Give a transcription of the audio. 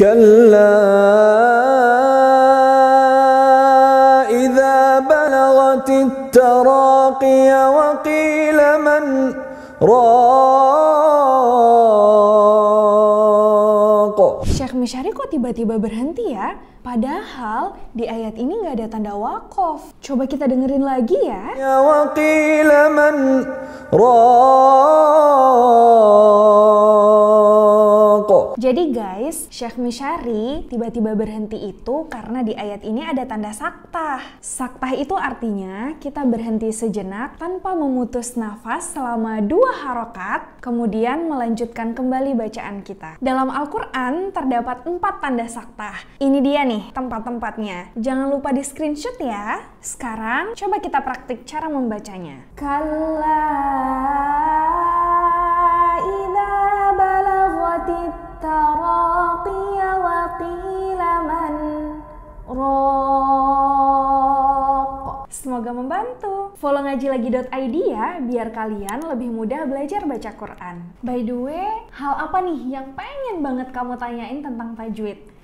كلا إذا بلغت التراقي وقيل من راق شيخ مشاري kok tiba-tiba berhenti ya? Padahal di ayat ini nggak ada tanda wakof. Coba kita dengerin lagi ya. Ya waqila man raaq toko. Jadi guys, Syekh Mishari tiba-tiba berhenti itu karena di ayat ini ada tanda saktah. Saktah itu artinya kita berhenti sejenak tanpa memutus nafas selama dua harokat, kemudian melanjutkan kembali bacaan kita. Dalam Al-Quran terdapat empat tanda saktah. Ini dia nih tempat-tempatnya. Jangan lupa di screenshot ya. Sekarang coba kita praktik cara membacanya. Kalau tilaman Rokok. Semoga membantu. Follow ngaji ngajilagi.id ya, biar kalian lebih mudah belajar baca Quran. By the way, hal apa nih yang pengen banget kamu tanyain tentang tajwid?